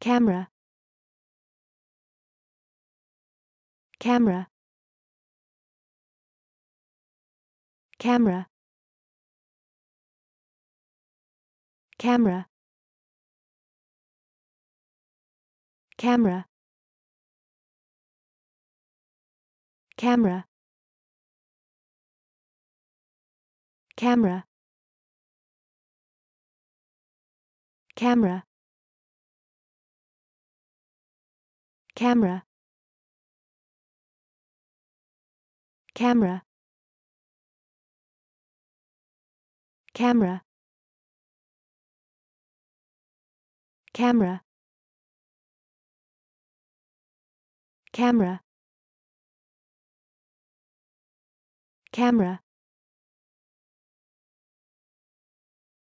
camera camera camera camera camera camera camera camera camera camera camera camera camera camera